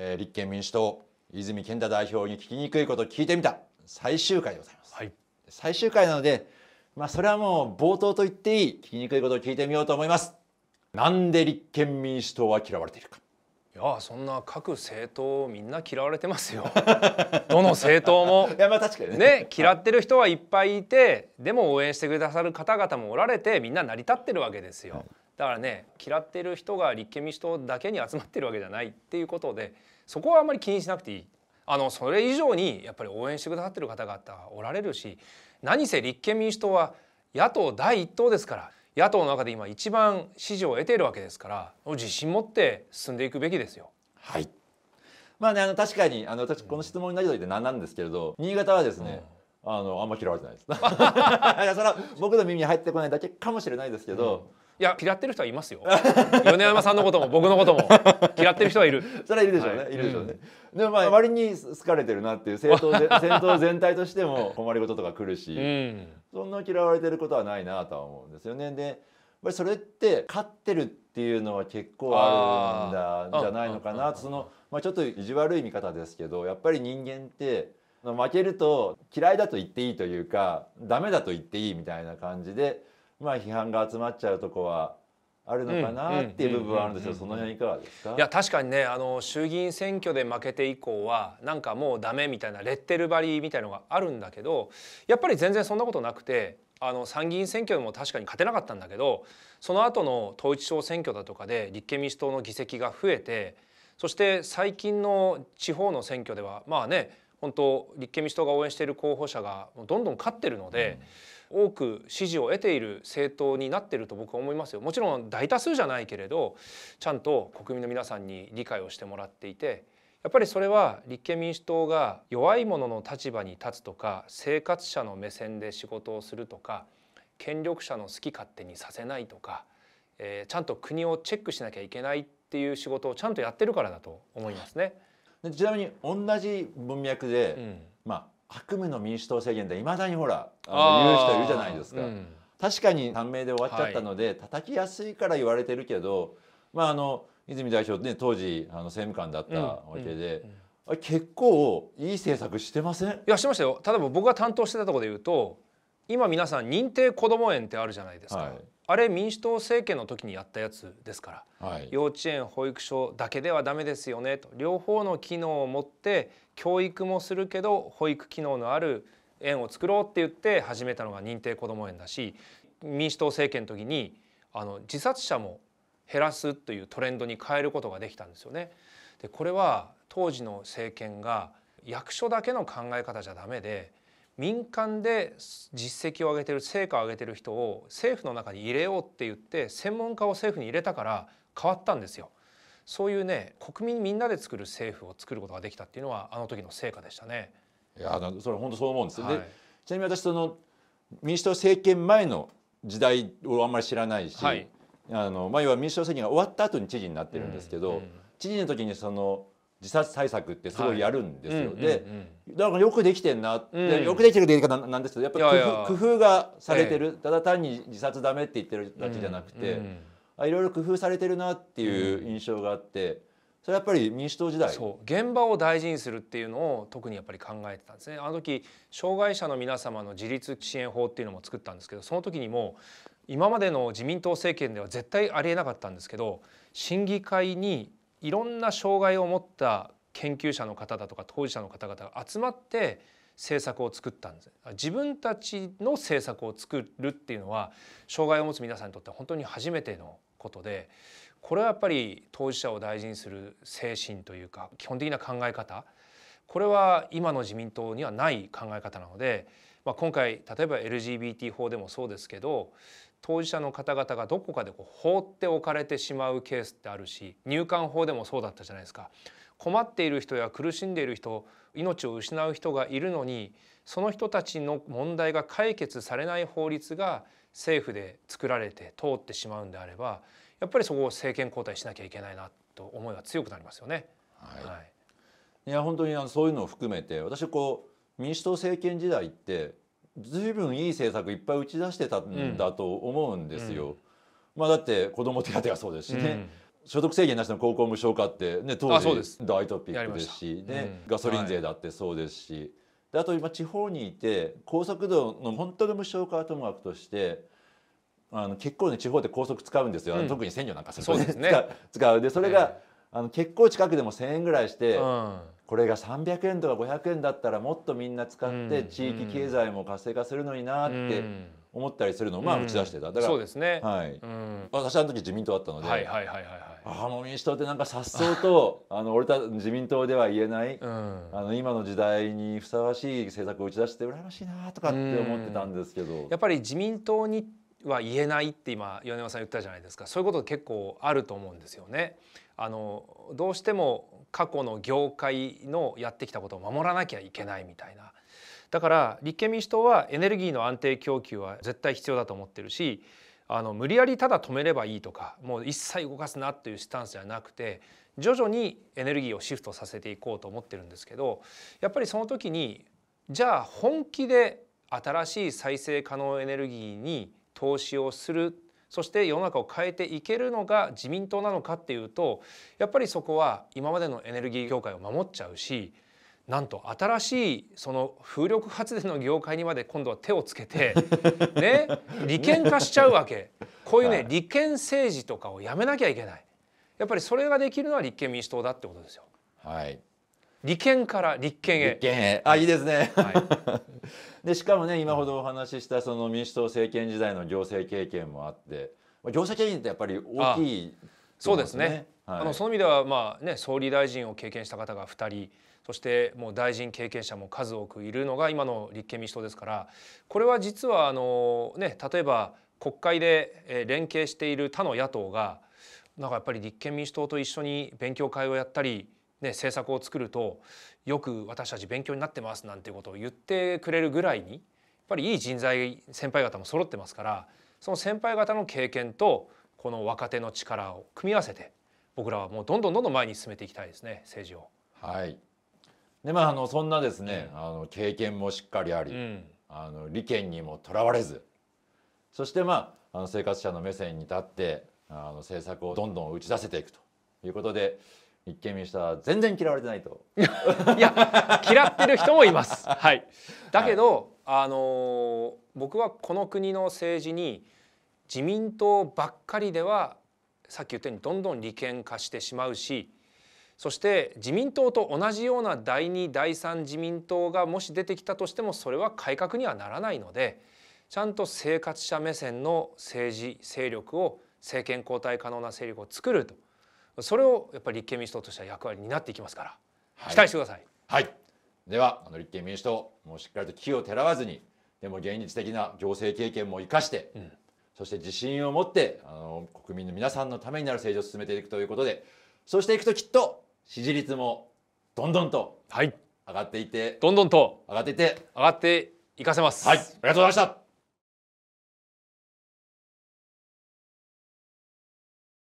えー、立憲民主党泉健太代表に聞きにくいことを聞いてみた最終回でございます、はい、最終回なのでまあそれはもう冒頭と言っていい聞きにくいことを聞いてみようと思いますなんで立憲民主党は嫌われているかいやそんな各政党みんな嫌われてますよ どの政党も いやまあ確かにね、ね、嫌ってる人はいっぱいいてでも応援してくださる方々もおられてみんな成り立ってるわけですよ、はいだからね嫌ってる人が立憲民主党だけに集まってるわけじゃないっていうことでそこはあんまり気にしなくていい。あのそれ以上にやっぱり応援してくださってる方々おられるし何せ立憲民主党は野党第一党ですから野党の中で今一番支持を得ているわけですから自信持って進んでいくべきですよ。はいまあね、あの確かにあの私この質問になりといて何なんですけれど、新潟はですね、うん、あのあんま嫌われてないです。それは僕の耳に入ってこないだけかもしれないですけど、ういや嫌ってる人はいますよ米山さんのことも僕のことも嫌ってる人はいるそれはいるでしょうね、はい、いるでしょうね、うん、でもまあ割に好かれてるなっていう政党 政党全体としても困りごととか来るし、うん、そんな嫌われてることはないなとは思うんですよねでやっぱりそれって勝ってるっていうのは結構あるんだじゃないのかなその、まあ、ちょっと意地悪い見方ですけどやっぱり人間って負けると嫌いだと言っていいというかダメだと言っていいみたいな感じでまあ批判が集まっちゃうとこはあるのかなっていう部分はあるんですけどその辺いかがですかいや確かにねあの衆議院選挙で負けて以降はなんかもうダメみたいなレッテル張りみたいのがあるんだけどやっぱり全然そんなことなくてあの参議院選挙も確かに勝てなかったんだけどその後の統一地方選挙だとかで立憲民主党の議席が増えてそして最近の地方の選挙ではまあね本当立憲民主党が応援している候補者がどんどん勝ってるので。う多く支持を得ている政党になっていると僕は思いますよもちろん大多数じゃないけれどちゃんと国民の皆さんに理解をしてもらっていてやっぱりそれは立憲民主党が弱い者の立場に立つとか生活者の目線で仕事をするとか権力者の好き勝手にさせないとか、えー、ちゃんと国をチェックしなきゃいけないっていう仕事をちゃんとやってるからだと思いますね。ちなみに同じ文脈で、うん悪夢の民主党政権でいまだにほらあの言う人いるじゃないですか、うん、確かに短命で終わっちゃったので、はい、叩きやすいから言われてるけど、まあ、あの泉代表ね当時あの政務官だったわけで。うんうん、結構いい政策してませんいやしましたよ例えば僕が担当してたところで言うと今皆さん認定こども園ってあるじゃないですか、はいあれ民主党政権の時にやったやつですから、はい、幼稚園保育所だけではダメですよねと両方の機能を持って教育もするけど保育機能のある園を作ろうって言って始めたのが認定こども園だし民主党政権の時にあの自殺者も減らすというトレンドに変えることができたんですよね。でこれは当時の政権が役所だけの考え方じゃダメで民間で実績を上げてる成果を上げてる人を政府の中に入れようって言って専門家を政府に入れたから変わったんですよ。そういうね国民みんなで作る政府を作ることができたっていうのはあの時の成果でしたね。いやそれ本当そう思うんですよ、はい、ちなみに私その民主党政権前の時代をあんまり知らないし、はい、あのまあ、要は民主党政権が終わった後に知事になってるんですけど、うんうん、知事の時にその自殺対策ってすごいやるんですよ、で、だからよくできてんな、うん、よくできてる言い方なんですけどやっぱ工夫がされてる、ええ、ただ単に自殺ダメって言ってるだけじゃなくて、うんいろいろ工夫されてるなっていう印象があって。それやっぱり民主党時代現場を大事にするっていうのを特にやっぱり考えてたんですねあの時障害者の皆様の自立支援法っていうのも作ったんですけどその時にも今までの自民党政権では絶対ありえなかったんですけど審議会にいろんな障害を持った研究者の方だとか当事者の方々が集まって政策を作ったんです自分たちの政策を作るっていうのは障害を持つ皆さんにとって本当に初めてのことでこれはやっぱり当事者を大事にする精神というか基本的な考え方これは今の自民党にはない考え方なので、まあ、今回例えば LGBT 法でもそうですけど当事者の方々がどこかでこう放っておかれてしまうケースってあるし入管法でもそうだったじゃないですか困っている人や苦しんでいる人命を失う人がいるのにその人たちの問題が解決されない法律が政府で作られて通ってしまうんであればやっぱりそこを政権交代しなきゃいけないなと思いが強くなりますよね。はい、はい、いや本当にあのそういうのを含めて私こう民主党政権時代ってずいぶんいい政策いっぱい打ち出してたんだと思うんですよ。まあ、だって子ども手当はそうですしね、所得制限なしの高校無償化って、ね、当時大トピックですしね、ガソリン税だってそうですし、であと今地方にいて高速道の本当の無償化はともかくとしてあの結構ね地方で高速使うんですよ、うん、特に線路なんかすね、そうですね使うでそれが、えー、あの結構近くでも1,000円ぐらいして、うん、これが300円とか500円だったらもっとみんな使って地域経済も活性化するのになって思ったりするのをまあ打ち出してただから、そうですね、はい、うん、私あの時自民党あったので、はいはいはいはい、ああもう民主党ってなんかさっそうと あの俺た自民党では言えない、うん、あの今の時代にふさわしい政策を打ち出して羨ましいなとかって思ってたんですけど、うん、やっぱり自民党には言えないって今米山さん言ったじゃないですかそういうこと結構あると思うんですよね。あのどうしても過去の業界のやってきたことを守らなきゃいけないみたいなだから立憲民主党はエネルギーの安定供給は絶対必要だと思ってるしあの無理やりただ止めればいいとかもう一切動かすなっていうスタンスじゃなくて徐々にエネルギーをシフトさせていこうと思ってるんですけどやっぱりその時にじゃあ本気で新しい再生可能エネルギーに投資をするそして世の中を変えていけるのが自民党なのかっていうとやっぱりそこは今までのエネルギー業界を守っちゃうしなんと新しいその風力発電の業界にまで今度は手をつけて ね利権化しちゃうわけこういうね、利権政治とかをやめなきゃいけないやっぱりそれができるのは立憲民主党だってことですよ。はい利権から立憲へ。立憲へ。あ、いいですね。はい、で、しかもね、今ほどお話ししたその民主党政権時代の行政経験もあって。行政経験ってやっぱり大きい、ね、そうですね。はい、あの、その意味では、まあ、ね、総理大臣を経験した方が二人。そしてもう大臣経験者も数多くいるのが今の立憲民主党ですからこれは実はあの、ね、例えば国会で連携している他の野党がなんかやっぱり立憲民主党と一緒に勉強会をやったりね、政策を作るとよく私たち勉強になってますなんていうことを言ってくれるぐらいにやっぱりいい人材先輩方も揃ってますからその先輩方の経験とこの若手の力を組み合わせて僕らはもうどんどんどんどん前に進めていきたいですね政治を。はいでまあ、あのそんなですね、うん、あの経験もしっかりあり、うん、あの利権にもとらわれずそして、まあ、あの生活者の目線に立ってあの政策をどんどん打ち出せていくということで一見民主党は全然嫌われてないといや嫌ってる人もいます はいだけど、はい、あのー、僕はこの国の政治に自民党ばっかりではさっき言ったようにどんどん利権化してしまうしそして自民党と同じような第2第3自民党がもし出てきたとしてもそれは改革にはならないのでちゃんと生活者目線の政治勢力を政権交代可能な勢力を作ると。それをやっぱり立憲民主党としては役割になっていきますから、はい、期待してください。はい、ではあの立憲民主党もうしっかりと気をてらわずにでも現実的な行政経験も生かして、うん、そして自信を持ってあの国民の皆さんのためになる政治を進めていくということでそうしていくときっと支持率もどんどんと上がっていて、はい、どんどんと上がっていて上がっていかせます。はい、ありがとうございました